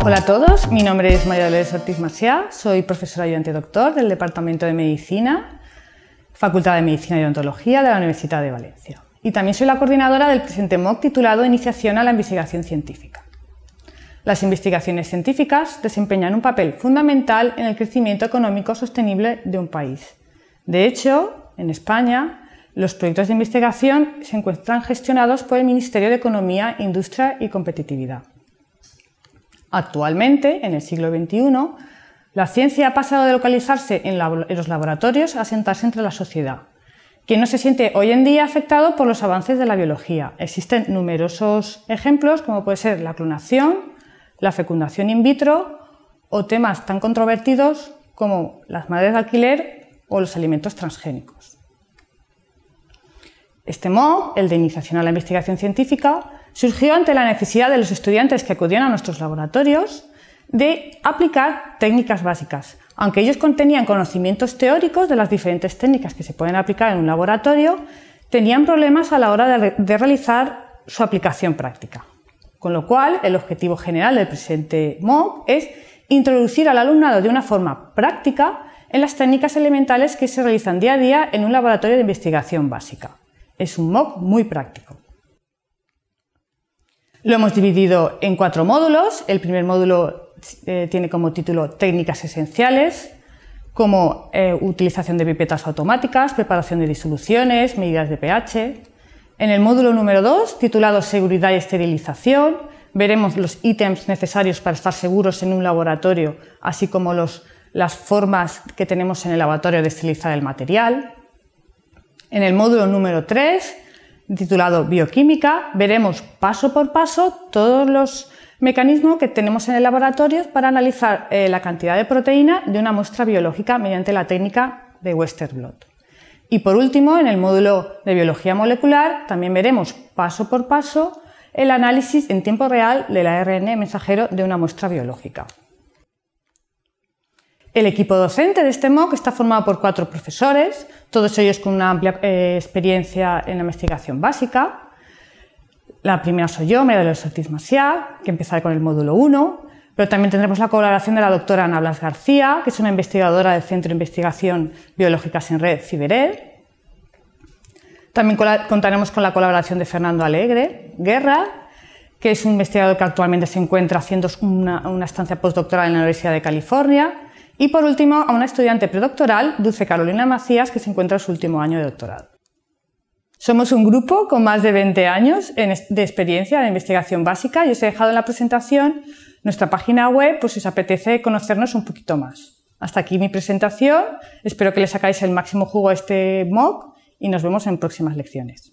Hola a todos, mi nombre es María Dolores Ortiz Maciá, soy profesora ayudante doctor del Departamento de Medicina, Facultad de Medicina y Odontología de la Universidad de Valencia. Y también soy la coordinadora del presente MOOC titulado Iniciación a la Investigación Científica. Las investigaciones científicas desempeñan un papel fundamental en el crecimiento económico sostenible de un país. De hecho, en España, los proyectos de investigación se encuentran gestionados por el Ministerio de Economía, Industria y Competitividad. Actualmente, en el siglo XXI, la ciencia ha pasado de localizarse en, los laboratorios a sentarse entre la sociedad, que no se siente hoy en día afectado por los avances de la biología. Existen numerosos ejemplos como puede ser la clonación, la fecundación in vitro o temas tan controvertidos como las madres de alquiler o los alimentos transgénicos. Este MOOC, el de Iniciación a la Investigación Científica, surgió ante la necesidad de los estudiantes que acudían a nuestros laboratorios de aplicar técnicas básicas. Aunque ellos contenían conocimientos teóricos de las diferentes técnicas que se pueden aplicar en un laboratorio, tenían problemas a la hora de, realizar su aplicación práctica. Con lo cual, el objetivo general del presente MOOC es introducir al alumnado de una forma práctica en las técnicas elementales que se realizan día a día en un laboratorio de investigación básica. Es un MOOC muy práctico. Lo hemos dividido en cuatro módulos. El primer módulo eh, tiene como título Técnicas esenciales, como eh, utilización de pipetas automáticas, preparación de disoluciones, medidas de pH. En el módulo número dos, titulado Seguridad y esterilización, veremos los ítems necesarios para estar seguros en un laboratorio, así como las formas que tenemos en el laboratorio de esterilizar el material. En el módulo número 3, titulado Bioquímica, veremos paso por paso todos los mecanismos que tenemos en el laboratorio para analizar eh, la cantidad de proteína de una muestra biológica mediante la técnica de Westerblot. Y por último, en el módulo de biología molecular también veremos paso por paso el análisis en tiempo real del ARN mensajero de una muestra biológica. El equipo docente de este MOOC está formado por cuatro profesores, todos ellos con una amplia eh, experiencia en la investigación básica. La primera soy yo, María de los Ortiz que empezará con el módulo 1, pero también tendremos la colaboración de la doctora Ana Blas García, que es una investigadora del Centro de Investigación Biológica en Red, CIBERED. También contaremos con la colaboración de Fernando Alegre Guerra, que es un investigador que actualmente se encuentra haciendo una estancia postdoctoral en la Universidad de California y por último, a una estudiante predoctoral, Dulce Carolina Macías, que se encuentra en su último año de doctorado. Somos un grupo con más de 20 años de experiencia en investigación básica y os he dejado en la presentación nuestra página web por si os apetece conocernos un poquito más. Hasta aquí mi presentación, espero que le sacáis el máximo jugo a este MOOC y nos vemos en próximas lecciones.